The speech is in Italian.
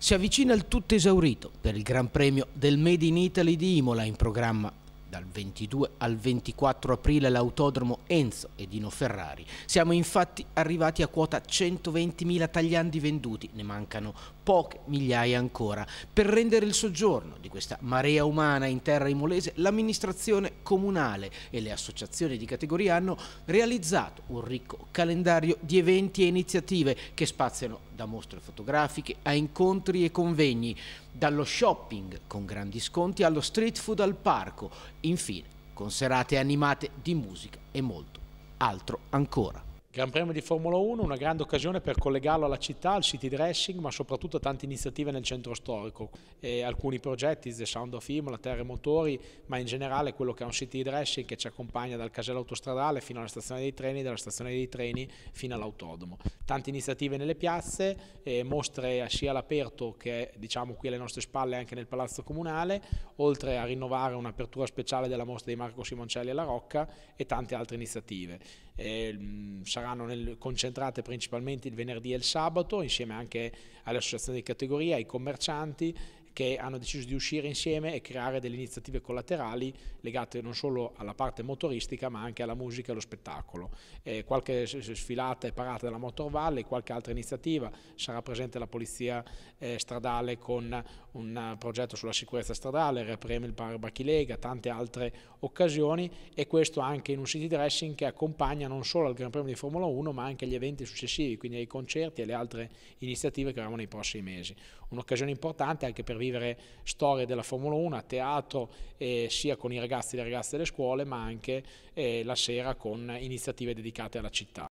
Si avvicina il tutto esaurito per il Gran Premio del Made in Italy di Imola in programma dal 22 al 24 aprile all'autodromo Enzo e Dino Ferrari. Siamo infatti arrivati a quota 120.000 tagliandi venduti, ne mancano poche migliaia ancora. Per rendere il soggiorno di questa marea umana in terra imolese, l'amministrazione comunale e le associazioni di categoria hanno realizzato un ricco calendario di eventi e iniziative che spaziano da mostre fotografiche a incontri e convegni, dallo shopping con grandi sconti allo street food al parco, infine con serate animate di musica e molto altro ancora. Gran Premio di Formula 1, una grande occasione per collegarlo alla città, al city dressing, ma soprattutto a tante iniziative nel centro storico. E alcuni progetti, The Sound of Him, la Terra e Motori, ma in generale quello che è un city dressing che ci accompagna dal casello autostradale fino alla stazione dei treni, dalla stazione dei treni fino all'autodromo. Tante iniziative nelle piazze, mostre sia all'aperto che diciamo qui alle nostre spalle anche nel Palazzo Comunale, oltre a rinnovare un'apertura speciale della mostra di Marco Simoncelli alla Rocca e tante altre iniziative. E, sarà saranno nel, concentrate principalmente il venerdì e il sabato, insieme anche alle associazioni di categoria, ai commercianti che hanno deciso di uscire insieme e creare delle iniziative collaterali legate non solo alla parte motoristica ma anche alla musica e allo spettacolo. Eh, qualche sfilata e parata della Motor Valley, qualche altra iniziativa, sarà presente la polizia eh, stradale con un progetto sulla sicurezza stradale, Repreme il Barbachilega, tante altre occasioni e questo anche in un city dressing che accompagna non solo al Gran Premio di Formula 1 ma anche agli eventi successivi, quindi ai concerti e alle altre iniziative che avremo nei prossimi mesi. Un'occasione importante anche per vivere scrivere storie della Formula 1 a teatro eh, sia con i ragazzi e le ragazze delle scuole ma anche eh, la sera con iniziative dedicate alla città.